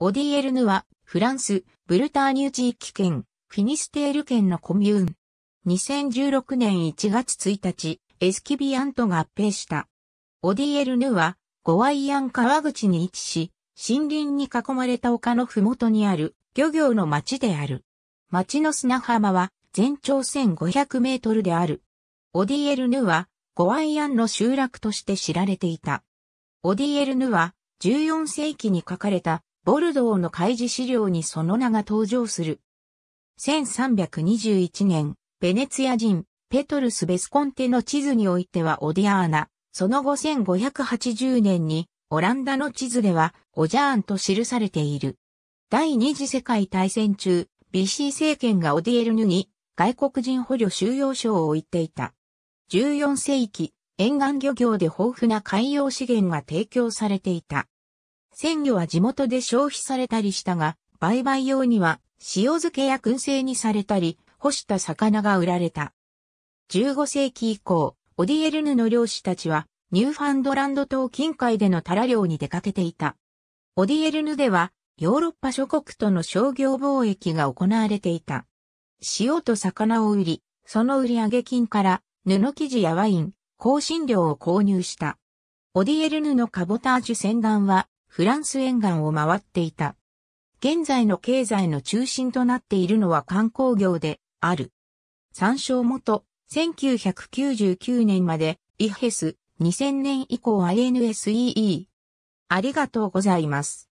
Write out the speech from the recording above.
オディエルヌは、フランス、ブルターニュ地域圏、フィニステール県のコミューン。2016年1月1日、エスキビアンと合併した。オディエルヌは、ゴワイアン川口に位置し、森林に囲まれた丘のふもとにある漁業の町である。町の砂浜は全長1500メートルである。オディエルヌはゴワイアンの集落として知られていた。オディエルヌは14世紀に書かれたボルドーの開示資料にその名が登場する。1321年、ベネツィア人、ペトルス・ベスコンテの地図においてはオディアーナ、その後1580年に、オランダの地図では、オジャーンと記されている。第二次世界大戦中、BC 政権がオディエルヌに、外国人捕虜収容所を置いていた。14世紀、沿岸漁業で豊富な海洋資源が提供されていた。鮮魚は地元で消費されたりしたが、売買用には塩漬けや燻製にされたり、干した魚が売られた。15世紀以降、オディエルヌの漁師たちは、ニューファンドランド島近海でのタラ漁に出かけていた。オディエルヌでは、ヨーロッパ諸国との商業貿易が行われていた。塩と魚を売り、その売上金から布生地やワイン、香辛料を購入した。オディエルヌのカボタージュ船団はフランス沿岸を回っていた。現在の経済の中心となっているのは観光業である。参照元、1999年まで、イヘス、2000年以降 INSEE。ありがとうございます。